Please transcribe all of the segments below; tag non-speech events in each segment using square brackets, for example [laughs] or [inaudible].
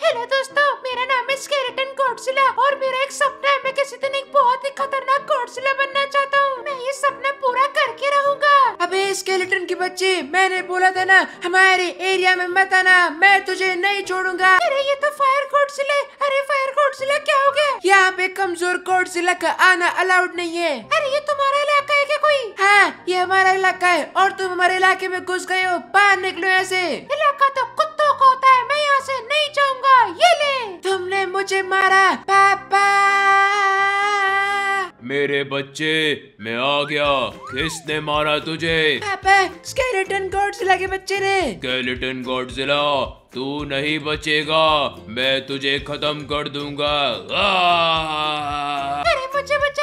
hello दोस्तों मेरा नाम है स्केलेटन गॉडजिला और मेरा एक सपना है मैं किसी दिन एक बहुत ही खतरनाक गॉडजिला बनना चाहता हूँ मैं ये सपना पूरा करके रहूंगा अबे स्केलेटन की बच्ची मैंने बोला था ना हमारे एरिया में मत आना मैं तुझे नहीं छोड़ूंगा अरे ये तो फायर गॉडजिला अरे फायर गॉडजिला क्या हो गया यहाँ पे कमजोर गॉडजिला का आना अलाउड नहीं है अरे ये तुम्हारा इलाका है क्या कोई हाँ ये हमारा इलाका है और तुम हमारे इलाके में घुस गए हो बाहर निकलो ऐसे इलाका तो मुझे मारा पापा मेरे बच्चे मैं आ गया किसने मारा तुझे पापा स्केलेटन गॉडजिला के बच्चे ने स्केलेटन गॉडजिला तू नहीं बचेगा मैं तुझे खत्म कर दूंगा अरे मुझे बचा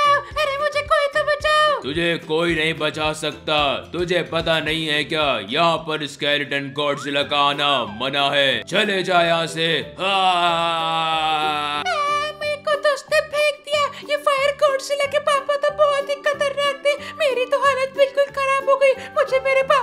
तुझे कोई नहीं बचा सकता तुझे पता नहीं है क्या यहाँ पर स्केलेटन गॉडजिला का आना मना है चले जा यहाँ से हाँ, तो पापा तो बहुत ही खतरनाक थे मेरी तो हालत बिल्कुल खराब हो गई मुझे मेरे पापा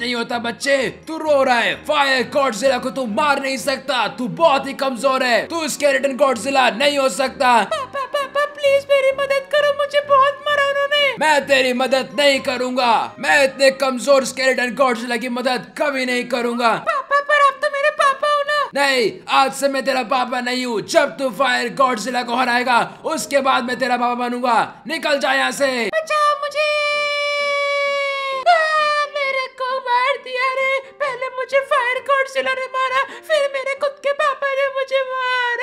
नहीं होता बच्चे तू रो रहा है फायर गॉडजिला को तू मार नहीं सकता तू बहुत ही कमजोर है तू रिटर्न गॉडजिला नहीं हो सकता पापा पापा प्लीज मेरी मदद करो मुझे बहुत मारा उन्होंने मैं तेरी मदद नहीं करूंगा मैं इतने कमजोर स्केलेटन गॉडजिला की मदद कभी नहीं करूंगा पापा पर आप तो मेरे पापा हो ना नहीं आज से मैं तेरा पापा नहीं हूँ जब तू फायर गॉडजिला को हराएगा उसके बाद मैं तेरा पापा बनूंगा निकल जा यहाँ से अच्छा चला ने मारा फिर मेरे खुद के पापा ने मुझे मारा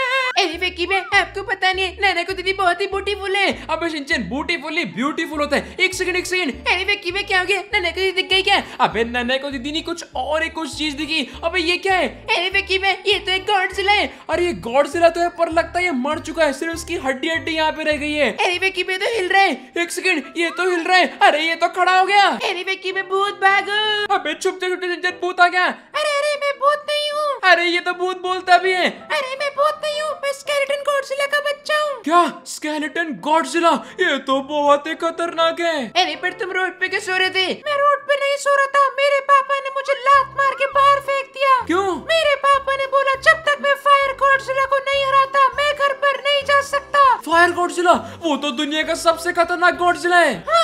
फेंकी में आपको पता नहीं नैना को दीदी तो बहुत ही ब्यूटीफुल है अब सिंचन ब्यूटीफुल ब्यूटीफुल होता है एक सेकंड एक सेकंड अरे फेंकी में क्या हो गया नैना को दीदी तो दिख गई क्या अबे नैना को तो दीदी ने कुछ और एक कुछ चीज दिखी अबे ये क्या है अरे फेंकी में ये तो एक गॉडजिला है अरे ये गॉड तो है पर लगता है मर चुका है सिर्फ उसकी हड्डी हड्डी यहाँ पे रह गई है अरे फेंकी में तो हिल रहे एक सेकंड ये तो हिल रहे हैं अरे ये तो खड़ा हो गया अरे फेंकी में भूत भागो अबे छुपते छुपते भूत आ गया अरे अरे मैं भूत नहीं अरे ये तो भूत बोलता भी है अरे मैं भूत नहीं हूँ मैं स्केलेटन गॉडजिला का बच्चा हूँ क्या स्केलेटन गॉडजिला ये तो बहुत ही खतरनाक है अरे पर तुम रोड पे क्यों सो रहे थे मैं रोड पे नहीं सो रहा था मेरे पापा ने मुझे लात मार के बाहर फेंक दिया क्यों मेरे पापा ने बोला जब तक मैं फायर गॉडजिला को नहीं हराता मैं घर पर नहीं जा सकता फायर गॉडजिला वो तो दुनिया का सबसे खतरनाक गॉडजिला है हाँ,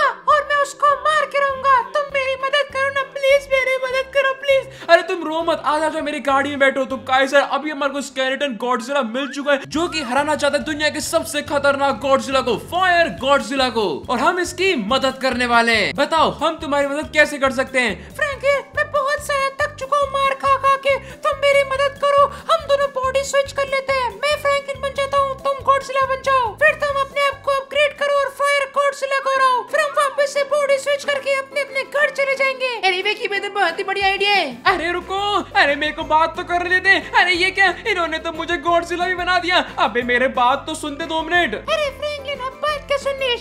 मत आ जाओ मेरी गाड़ी में बैठो तो काइजर अभी हमारे को स्केलेटन गॉडजिला मिल चुका है जो कि हराना चाहता है दुनिया के सबसे खतरनाक गॉडजिला को फायर गॉडजिला को और हम इसकी मदद करने वाले हैं बताओ हम तुम्हारी मदद कैसे कर सकते हैं फ्रेंकी मैं बहुत सारा तक चुका हूँ मार खा खा के तुम मेरी मदद करो हम दोनों बॉडी स्विच कर लेते हैं मैं फ्रैंकिन बन जाता हूँ तुम गॉडजिला बन जाओ फिर चले जाएंगे अरे वे की मैंने बहुत ही बड़ी आइडिया है अरे रुको अरे मेरे को बात तो कर लेते अरे ये क्या इन्होंने तो मुझे गोड भी बना दिया अबे मेरे बात तो सुनते दो मिनट अरे बात का सुनिए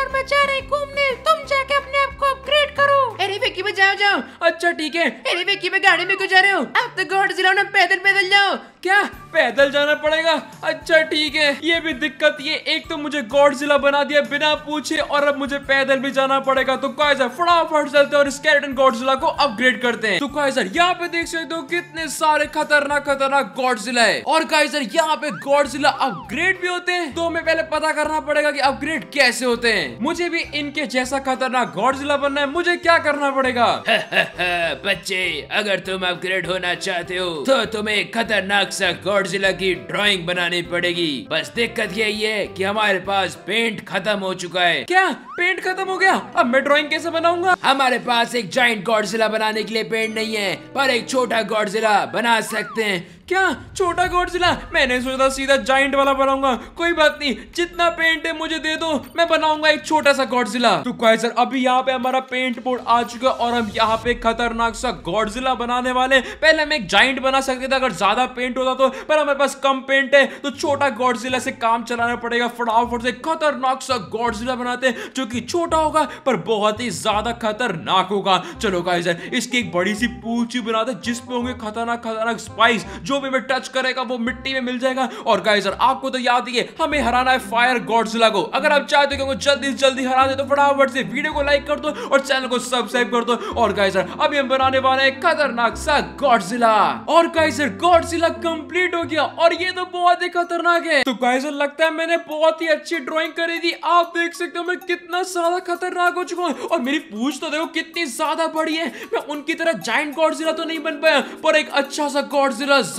और मचा रहे घूमने तुम जाके अपने आप को अपग्रेड करो अरे वे की में जाओ जाओ अच्छा ठीक है अरे वे की में गाड़ी में गुजारे हो अब तो जिला पैदल पैदल जाओ क्या पैदल जाना पड़ेगा अच्छा ठीक है ये भी दिक्कत ये एक तो मुझे गॉड जिला बना दिया बिना पूछे और अब मुझे पैदल भी जाना पड़ेगा तो कायजर फटाफट चलते और स्केलेटन गॉड जिला को अपग्रेड करते हैं तो कायजर यहाँ पे देख सकते हो कितने सारे खतरनाक खतरनाक गॉड जिला है और सर यहाँ पे गॉड जिला अपग्रेड भी होते हैं तो हमें पहले पता करना पड़ेगा की अपग्रेड कैसे होते हैं मुझे भी इनके जैसा खतरनाक गॉड जिला बनना है मुझे क्या करना पड़ेगा [laughs] बच्चे अगर तुम अपग्रेड होना चाहते हो तो तुम्हें खतरनाक नक्शा गौडजिला की ड्राइंग बनानी पड़ेगी बस दिक्कत यही है कि हमारे पास पेंट खत्म हो चुका है क्या पेंट खत्म हो गया अब मैं ड्राइंग कैसे बनाऊंगा हमारे पास एक जॉइंट गौरजिला बनाने के लिए पेंट नहीं है पर एक छोटा गौरजिला बना सकते हैं क्या छोटा गॉडजिला मैंने सोचा सीधा जाइंट वाला बनाऊंगा कोई बात नहीं जितना पेंट है मुझे दे दो मैं बनाऊंगा एक छोटा सा गॉड जिला तो सर अभी यहाँ पे हमारा पेंट बोर्ड आ चुका और हम यहाँ पे खतरनाक सा गॉड जिला बनाने वाले पहले हम एक जाइंट बना सकते थे अगर ज्यादा पेंट होता तो पर हमारे पास कम पेंट है तो छोटा गॉडजिला से काम चलाना पड़ेगा फटाफट से खतरनाक सा गॉडजिला बनाते जो की छोटा होगा पर बहुत ही ज्यादा खतरनाक होगा चलो गाइस इसकी एक बड़ी सी पूछी बनाते जिसमें होंगे खतरनाक खतरनाक स्पाइस जो भी में टच करेगा वो मिट्टी में मिल जाएगा और गाइजर आपको तो याद ही है हमें हराना है फायर गॉड्स को अगर आप चाहते हो जल्दी जल्दी हरा दे तो फटाफट से वीडियो को लाइक कर दो और चैनल को सब्सक्राइब कर दो और गाइजर अभी हम बनाने वाले हैं खतरनाक सा गॉड और गाइजर गॉड कंप्लीट हो गया और ये तो बहुत ही खतरनाक है तो गाइजर लगता है मैंने बहुत ही अच्छी ड्रॉइंग करी थी आप देख सकते हो मैं कितना ज्यादा खतरनाक हो चुका हूँ और मेरी पूछ तो देखो कितनी ज्यादा बड़ी है मैं उनकी तरह जाइंट गॉड तो नहीं बन पाया पर एक अच्छा सा गॉड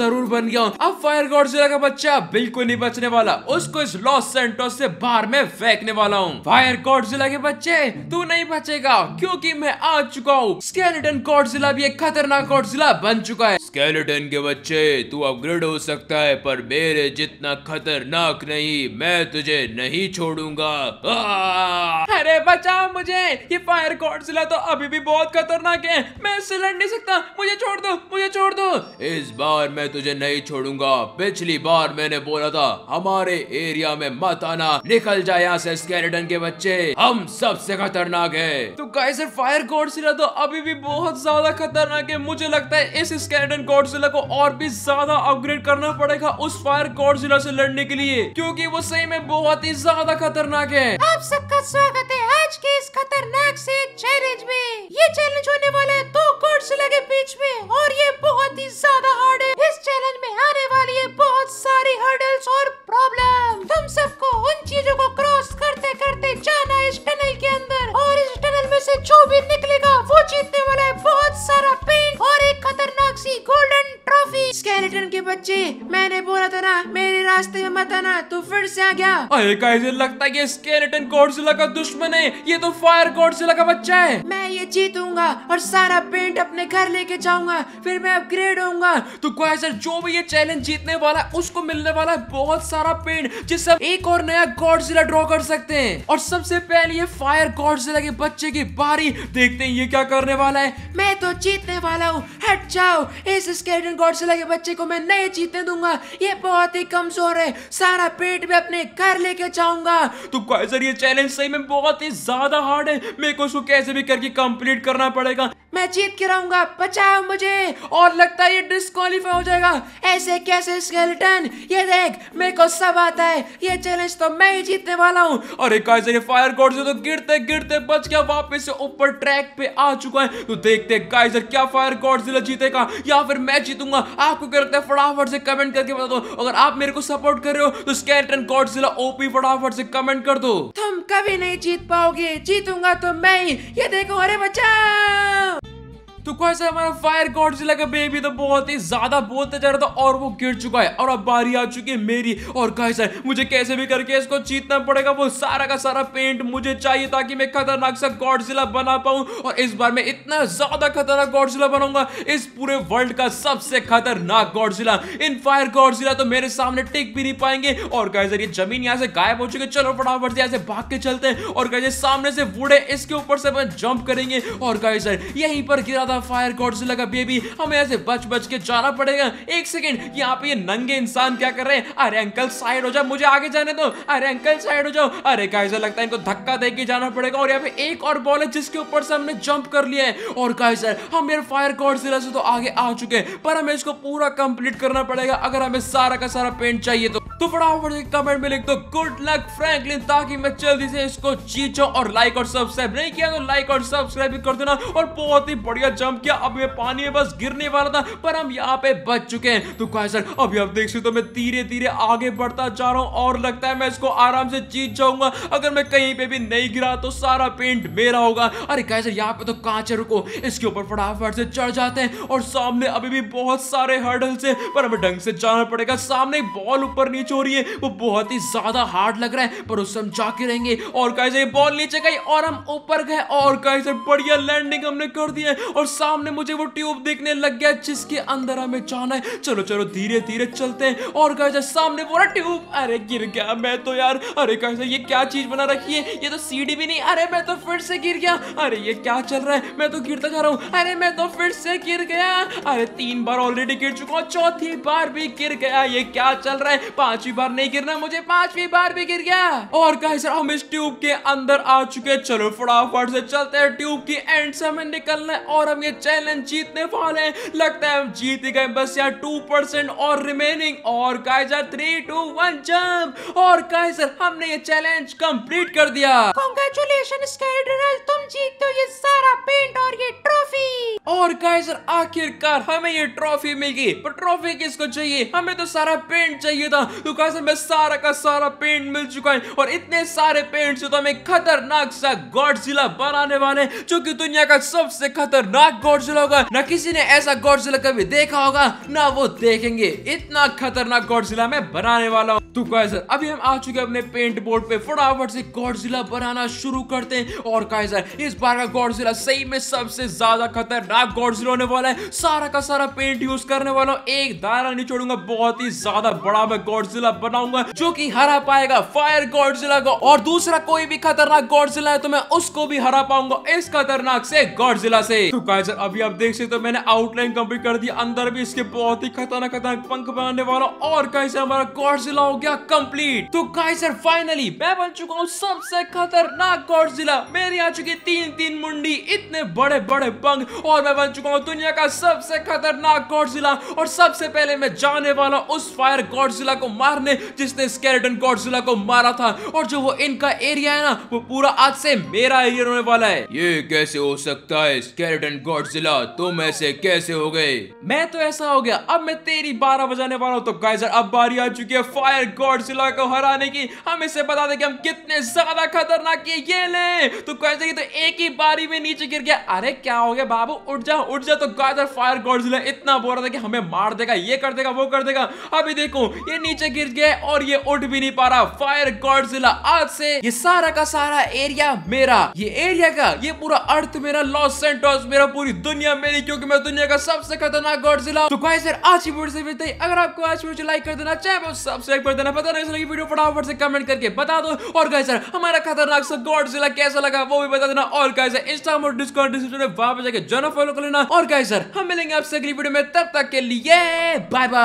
जरूर बन गया हूँ अब फायर गॉडजिला का बच्चा बिल्कुल नहीं बचने वाला उसको इस लॉस सेंटोस से बाहर में फेंकने वाला हूँ फायर गॉडजिला के बच्चे तू नहीं बचेगा क्योंकि मैं आ चुका हूँ स्केलेटन गॉडजिला भी एक खतरनाक गॉडजिला बन चुका है स्केलेटन के बच्चे तू अपग्रेड हो सकता है पर मेरे जितना खतरनाक नहीं मैं तुझे नहीं छोड़ूंगा अरे बचा मुझे ये फायर जिला तो अभी भी बहुत खतरनाक है मैं इससे लड़ नहीं सकता मुझे छोड़ दो मुझे छोड़ दो इस बार मैं तुझे नहीं छोड़ूंगा पिछली बार मैंने बोला था हमारे एरिया में मत आना निकल जाए यहाँ से स्केलेटन के बच्चे हम सबसे खतरनाक है तो गाइस फायर गॉडजिला तो अभी भी बहुत ज्यादा खतरनाक है मुझे लगता है इस स्केलेटन जिला को और भी ज्यादा अपग्रेड करना पड़ेगा उस फायर जिला से लड़ने के लिए क्योंकि वो सही में बहुत ही ज्यादा खतरनाक है आप सबका स्वागत आज के इस खतरनाक से चैलेंज में ये चैलेंज होने वाला है दो से लगे बीच में और ये बहुत ही ज्यादा हार्ड है इस चैलेंज में आने वाली है बहुत सारी हर्डल्स और प्रॉब्लम रास्ते में मत आना तू फिर से आ गया अरे कैसे लगता है कि स्केलेटन गॉडजिला का दुश्मन है ये तो फायर गॉडजिला का बच्चा है मैं ये जीतूंगा और सारा पेंट अपने घर लेके जाऊंगा फिर मैं अपग्रेड होऊंगा तो गाइस जो भी ये चैलेंज जीतने वाला उसको मिलने वाला बहुत सारा पेंट जिससे एक और नया गॉडजिला ड्रॉ कर सकते हैं और सबसे पहले ये फायर गॉडजिला के बच्चे की बारी देखते हैं ये क्या करने वाला है मैं तो जीतने वाला हूँ हट जाओ इस स्केलेटन गॉडजिला के बच्चे को मैं नहीं जीतने दूंगा ये बहुत ही कमजोर सो सारा पेट में अपने घर लेके जाऊंगा तो काइजर ये चैलेंज सही में बहुत ही ज्यादा हार्ड है मेरे को उसको कैसे भी करके कंप्लीट करना पड़ेगा मैं जीत के रहूंगा बचाओ मुझे और लगता है ये डिस्कालीफाई हो जाएगा ऐसे कैसे स्केलेटन ये देख मेरे को सब आता है ये चैलेंज तो मैं ही जीतने वाला हूँ अरे कैसे ये फायर गॉड से तो गिरते गिरते बच गया वापस से ऊपर ट्रैक पे आ चुका है तो देखते गाइस क्या फायर से जीतेगा या फिर मैं जीतूंगा आपको क्या लगता है फटाफट से कमेंट करके बता दो अगर आप मेरे को सपोर्ट कर रहे हो तो स्केलेटन से ओपी फटाफट से कमेंट कर दो तुम कभी नहीं जीत पाओगे जीतूंगा तो मैं ही ये देखो अरे बचाओ तो कैसे हमारा फायर गॉडजिला का बेबी तो बहुत ही ज्यादा बोलते जा रहा था और वो गिर चुका है और अब बारी आ चुकी है मेरी और कैसे मुझे कैसे भी करके इसको जीतना पड़ेगा वो सारा का सारा पेंट मुझे चाहिए ताकि मैं खतरनाक सा गॉडजिला बना पाऊं और इस बार मैं इतना ज्यादा खतरनाक गॉडजिला बनाऊंगा इस पूरे वर्ल्ड का सबसे खतरनाक गॉडजिला इन फायर जिला तो मेरे सामने टिक भी नहीं पाएंगे और कैसे ये जमीन यहाँ से गायब हो चुकी चलो फटाफट से यहाँ से भाग के चलते हैं और कैसे सामने से बूढ़े इसके ऊपर से जंप करेंगे और कैसे यहीं पर गिरा ज्यादा फायर से लगा बेबी हमें ऐसे बच बच के जाना पड़ेगा एक सेकेंड यहाँ पे ये नंगे इंसान क्या कर रहे हैं अरे अंकल साइड हो जाओ मुझे आगे जाने दो अरे अंकल साइड हो जाओ अरे कैसे लगता है इनको धक्का दे के जाना पड़ेगा और यहाँ पे एक और बॉल है जिसके ऊपर से हमने जंप कर लिया है और गाइस हम यार फायर गॉडजिला से तो आगे आ चुके हैं पर हमें इसको पूरा कंप्लीट करना पड़ेगा अगर हमें सारा का सारा पेंट चाहिए तो तो फटाफट एक कमेंट में लिख दो गुड लक फ्रैंकलिन ताकि मैं जल्दी से इसको चीचो और लाइक और सब्सक्राइब नहीं किया तो लाइक और सब्सक्राइब भी कर देना और बहुत ही बढ़िया जंप किया अब ये पानी में बस गिरने वाला था पर हम यहाँ पे बच चुके हैं तो कहा सर अभी आप देख सकते हो मैं धीरे धीरे आगे बढ़ता जा रहा हूँ और लगता है मैं इसको आराम से जीत जाऊंगा अगर मैं कहीं पे भी नहीं गिरा तो सारा पेंट मेरा होगा अरे सर यहाँ पे तो कांच रुको इसके ऊपर फटाफट से चढ़ जाते हैं और सामने अभी भी बहुत सारे हर्डल्स है पर हमें ढंग से जाना पड़ेगा सामने बॉल ऊपर नीचे लीच हो रही है वो बहुत ही ज्यादा हार्ड लग रहा है पर उससे हम जाके रहेंगे और कैसे बॉल नीचे गई और हम ऊपर गए और कैसे बढ़िया लैंडिंग हमने कर दी है और सामने मुझे वो ट्यूब देखने लग गया जिसके अंदर हमें जाना है चलो चलो धीरे धीरे चलते हैं और कैसे सामने बोला ट्यूब अरे गिर गया मैं तो यार अरे कैसे ये क्या चीज बना रखी है ये तो सीढ़ी भी नहीं अरे मैं तो फिर से गिर गया अरे ये क्या चल रहा है मैं तो गिरता जा रहा हूँ अरे मैं तो फिर से गिर गया अरे तीन बार ऑलरेडी गिर चुका हूँ चौथी बार भी गिर गया ये क्या चल रहा है पांचवी बार नहीं गिरना मुझे पांचवी बार भी गिर गया और सर हम इस ट्यूब के अंदर आ चुके चलो फटाफट से चलते हैं ट्यूब की एंड से हमें निकलना और हम ये चैलेंज जीतने वाले लगता है हम जीत गए बस यार टू परसेंट और रिमेनिंग और guys sir three two one jump और गाइस सर हमने ये चैलेंज कंप्लीट कर दिया कांग्रेचुलेशन तुम जीत दो ये सारा पेंट और ये ट्रॉफी और गाइस सर आखिरकार हमें ये ट्रॉफी मिल गई पर ट्रॉफी किसको चाहिए हमें तो सारा पेंट चाहिए था तो कैसे में सारा का सारा पेंट मिल चुका है और इतने सारे पेंट से तो हमें खतरनाक सा गॉडजिला बनाने वाले जो की दुनिया का सबसे खतरनाक गॉडजिला होगा न किसी ने ऐसा गॉडजिला कभी देखा होगा न वो देखेंगे इतना खतरनाक गॉडजिला मैं बनाने वाला हूँ तो कैसर अभी हम आ चुके अपने पेंट बोर्ड पे फटाफट से गॉडजिला बनाना शुरू करते हैं और कैसर इस बार का गॉडजिला सही में सबसे ज्यादा खतरनाक गॉडजिला होने वाला है सारा का सारा पेंट यूज करने वाला हूँ एक दायरा नहीं छोड़ूंगा बहुत ही ज्यादा बड़ा मैं गॉड गॉडजिला बनाऊंगा जो की हरा पाएगा फायर गॉडजिला को और दूसरा कोई भी खतरनाक गॉडजिला है तो मैं उसको भी हरा पाऊंगा इस खतरनाक से गॉडजिला से तो गाइजर अभी आप देख सकते हो मैंने आउटलाइन कंप्लीट कर दिया अंदर भी इसके बहुत ही खतरनाक खतरनाक पंख बनाने वाला और कैसे हमारा गॉडजिला हो गया कंप्लीट तो गाइजर फाइनली मैं बन चुका हूँ सबसे खतरनाक गॉडजिला मेरी आ चुकी तीन तीन मुंडी इतने बड़े बड़े पंख और मैं बन चुका हूँ दुनिया का सबसे खतरनाक गॉडजिला और सबसे पहले मैं जाने वाला उस फायर गॉडजिला को मारने जिसने स्केलेटन गॉडजिला को मारा था और जो वो इनका एरिया है ना वो पूरा आज से मेरा एरिया होने वाला है ये कैसे हो सकता है स्केलेटन गॉडजिला तुम ऐसे कैसे हो गए मैं तो ऐसा हो गया अब मैं तेरी बारह बजाने वाला हूँ तो गाइजर अब बारी आ चुकी है फायर गॉडजिला को हराने की हम इसे बता दे कि हम कितने ज्यादा खतरनाक है ये ले तो गाइजर ये तो एक ही बारी में नीचे गिर गया अरे क्या हो गया बाबू उठ जा उठ जा तो गाइजर फायर गॉडजिला इतना बोल रहा था कि हमें मार देगा ये कर देगा वो कर देगा अभी देखो ये नीचे गिर गए और ये उठ भी नहीं पा रहा फायर गॉडजिला आज से ये सारा का सारा एरिया मेरा ये एरिया का ये पूरा अर्थ मेरा लॉस सेंटोस मेरा पूरी दुनिया मेरी क्योंकि मैं दुनिया का सबसे खतरनाक गॉडजिला तो गाइस यार आज की वीडियो से भी अगर आपको आज वीडियो लाइक कर देना चाहे वो सब्सक्राइब कर देना पता नहीं लगी वीडियो फटाफट से कमेंट करके बता दो और गाइस यार हमारा खतरनाक सा गॉडजिला कैसा लगा वो भी बता देना और गाइस यार इंस्टाग्राम और डिस्कॉर्ड डिस्क्रिप्शन में वहां पे जाकर जो फॉलो कर लेना और गाइस यार हम मिलेंगे आपसे अगली वीडियो में तब तक के लिए बाय बाय